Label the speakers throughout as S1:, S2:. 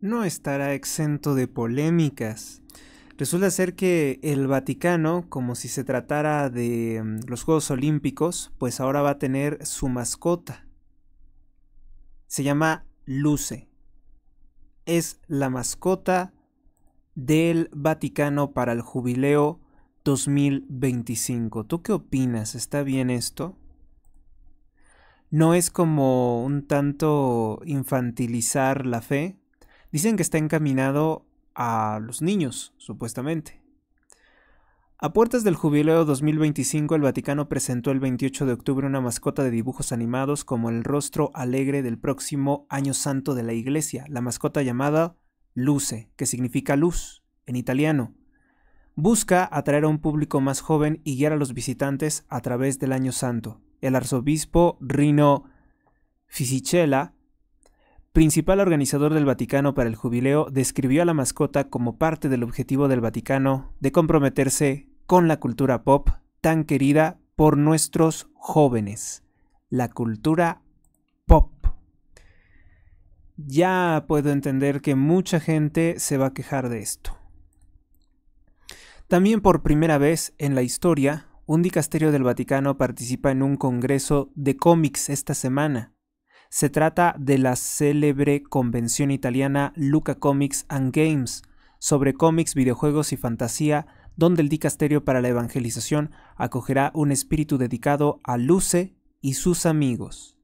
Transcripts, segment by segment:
S1: no estará exento de polémicas. Resulta ser que el Vaticano, como si se tratara de mm, los Juegos Olímpicos, pues ahora va a tener su mascota. Se llama Luce. Es la mascota del Vaticano para el jubileo 2025. ¿Tú qué opinas? ¿Está bien esto? ¿No es como un tanto infantilizar la fe? Dicen que está encaminado a los niños, supuestamente. A puertas del jubileo 2025, el Vaticano presentó el 28 de octubre una mascota de dibujos animados como el rostro alegre del próximo Año Santo de la Iglesia, la mascota llamada Luce, que significa luz en italiano. Busca atraer a un público más joven y guiar a los visitantes a través del Año Santo. El arzobispo Rino Fisichella principal organizador del Vaticano para el jubileo, describió a la mascota como parte del objetivo del Vaticano de comprometerse con la cultura pop tan querida por nuestros jóvenes. La cultura pop. Ya puedo entender que mucha gente se va a quejar de esto. También por primera vez en la historia, un dicasterio del Vaticano participa en un congreso de cómics esta semana. Se trata de la célebre convención italiana Luca Comics and Games, sobre cómics, videojuegos y fantasía, donde el Dicasterio para la Evangelización acogerá un espíritu dedicado a Luce y sus amigos.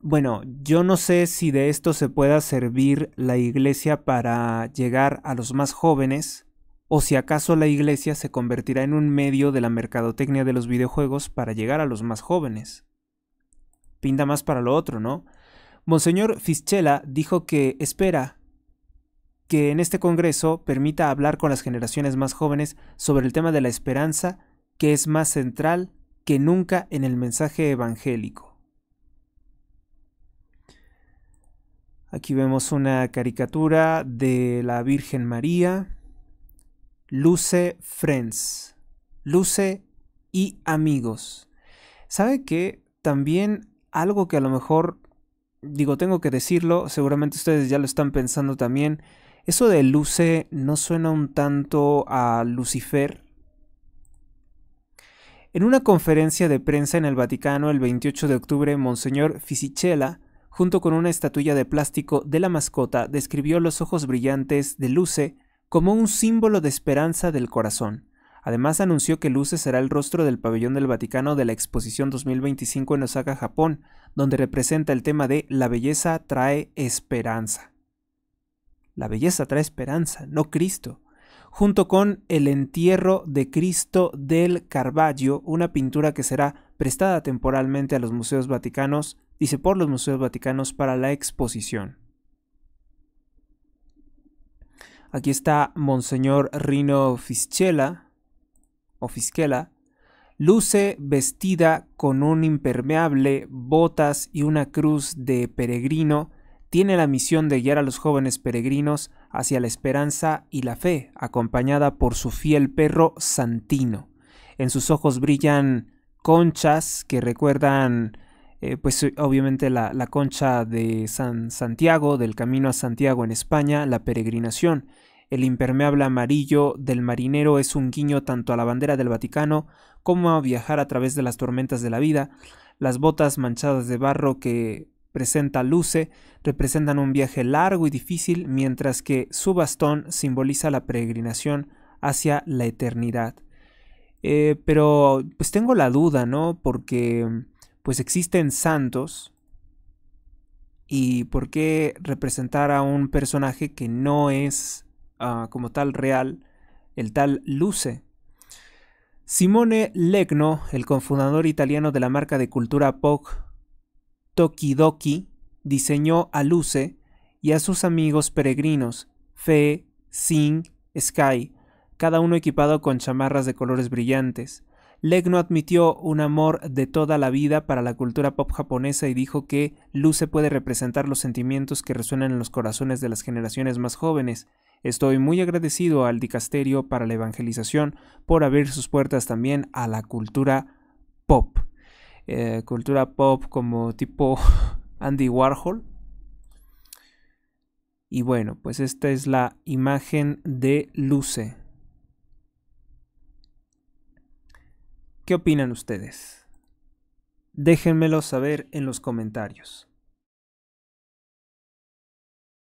S1: Bueno, yo no sé si de esto se pueda servir la iglesia para llegar a los más jóvenes, o si acaso la iglesia se convertirá en un medio de la mercadotecnia de los videojuegos para llegar a los más jóvenes pinta más para lo otro, ¿no? Monseñor Fischela dijo que espera que en este Congreso permita hablar con las generaciones más jóvenes sobre el tema de la esperanza, que es más central que nunca en el mensaje evangélico. Aquí vemos una caricatura de la Virgen María. Luce Friends. Luce y amigos. ¿Sabe que también algo que a lo mejor, digo, tengo que decirlo, seguramente ustedes ya lo están pensando también. Eso de Luce no suena un tanto a Lucifer. En una conferencia de prensa en el Vaticano el 28 de octubre, Monseñor Fisichella, junto con una estatuilla de plástico de la mascota, describió los ojos brillantes de Luce como un símbolo de esperanza del corazón. Además anunció que Luce será el rostro del pabellón del Vaticano de la Exposición 2025 en Osaka, Japón, donde representa el tema de La belleza trae esperanza. La belleza trae esperanza, no Cristo. Junto con El entierro de Cristo del Carballo, una pintura que será prestada temporalmente a los museos vaticanos, dice por los museos vaticanos para la exposición. Aquí está Monseñor Rino Fischella, o fisquela, luce vestida con un impermeable, botas y una cruz de peregrino, tiene la misión de guiar a los jóvenes peregrinos hacia la esperanza y la fe, acompañada por su fiel perro Santino. En sus ojos brillan conchas que recuerdan, eh, pues obviamente la, la, concha de San Santiago, del camino a Santiago en España, la peregrinación. El impermeable amarillo del marinero es un guiño tanto a la bandera del Vaticano como a viajar a través de las tormentas de la vida. Las botas manchadas de barro que presenta Luce representan un viaje largo y difícil, mientras que su bastón simboliza la peregrinación hacia la eternidad. Eh, pero pues tengo la duda, ¿no? Porque pues existen santos y por qué representar a un personaje que no es Ah, como tal real, el tal Luce. Simone Legno, el cofundador italiano de la marca de cultura pop Tokidoki, diseñó a Luce y a sus amigos peregrinos, Fe, Sing, Sky, cada uno equipado con chamarras de colores brillantes. Legno admitió un amor de toda la vida para la cultura pop japonesa y dijo que Luce puede representar los sentimientos que resuenan en los corazones de las generaciones más jóvenes Estoy muy agradecido al Dicasterio para la Evangelización por abrir sus puertas también a la cultura pop. Eh, cultura pop como tipo Andy Warhol. Y bueno, pues esta es la imagen de Luce. ¿Qué opinan ustedes? Déjenmelo saber en los comentarios.